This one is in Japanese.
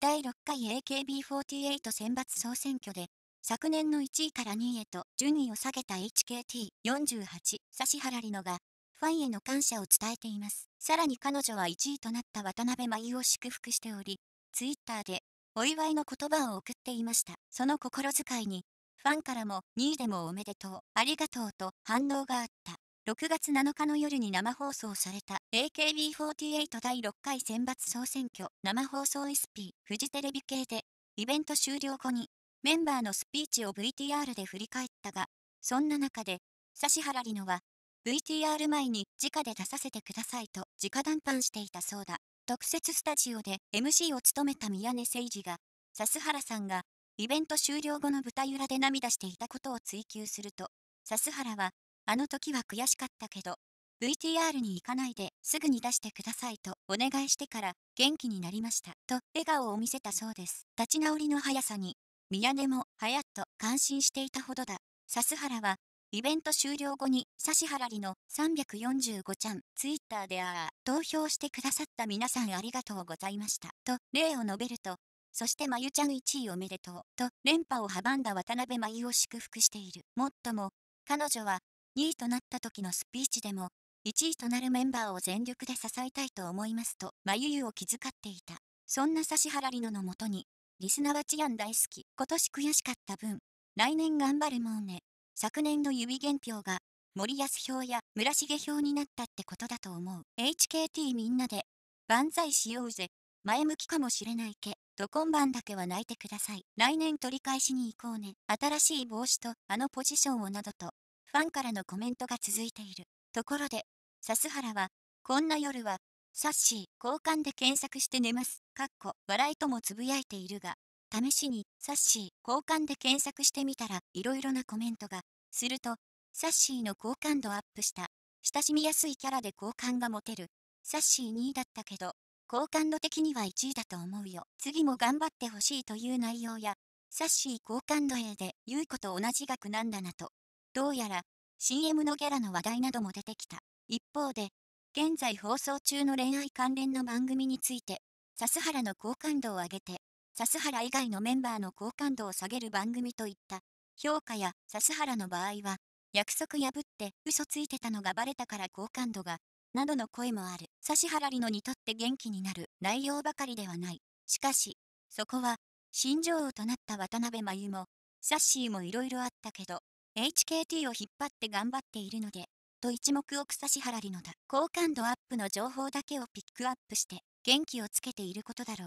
第6回 AKB48 選抜総選挙で、昨年の1位から2位へと順位を下げた HKT48 指原里乃が、ファンへの感謝を伝えています。さらに彼女は1位となった渡辺真由を祝福しており、ツイッターで、お祝いの言葉を送っていました。その心遣いに、ファンからも2位でもおめでとう、ありがとうと反応があった。6月7日の夜に生放送された AKB48 第6回選抜総選挙生放送 SP フジテレビ系でイベント終了後にメンバーのスピーチを VTR で振り返ったが、そんな中で指原里乃は VTR 前に直で出させてくださいと直談判していたそうだ。特設スタジオで MC を務めた宮根誠二が、指原さんがイベント終了後の舞台裏で涙していたことを追及すると、指原はあの時は悔しかったけど、VTR に行かないですぐに出してくださいとお願いしてから元気になりましたと笑顔を見せたそうです。立ち直りの速さに、宮根もはやっと感心していたほどだ。笹原は、イベント終了後に指原里の345ちゃん、ツイッターでああ、投票してくださった皆さんありがとうございましたと例を述べると、そしてまゆちゃん1位おめでとうと連覇を阻んだ渡辺まゆを祝福している。もっとも、彼女は2位となった時のスピーチでも、1位となるメンバーを全力で支えたいと思いますと、まゆゆを気遣っていた。そんな指原里乃のもとに、リスナはアン大好き、今年悔しかった分、来年頑張るもんね。昨年の指原票が、森安票や村重票になったってことだと思う。HKT みんなで、万歳しようぜ。前向きかもしれないけ。ど今晩だけは泣いてください。来年取り返しに行こうね。新しい帽子とあのポジションをなどとファンからのコメントが続いている。ところで、笹原は、こんな夜は、サッシー、交換で検索して寝ます。かっこ、笑いともつぶやいているが、試しに、サッシー、交換で検索してみたら、いろいろなコメントが。すると、サッシーの好感度アップした。親しみやすいキャラで好感が持てる。サッシー2位だったけど、好感度的には1位だと思うよ。次も頑張ってほしいという内容や、サッシー好感度 A で、ゆい子と同じ額なんだなと、どうやら CM のギャラの話題なども出てきた。一方で、現在放送中の恋愛関連の番組について、笹原の好感度を上げて、笹原以外のメンバーの好感度を下げる番組といった評価や笹原の場合は、約束破って嘘ついてたのがバレたから好感度が、などの声もある。指原里乃にとって元気になる内容ばかりではない。しかし、そこは、新女王となった渡辺真由も、サッシーもいろいろあったけど、HKT を引っ張って頑張っているので、と一目置く指原りのだ。好感度アップの情報だけをピックアップして、元気をつけていることだろう。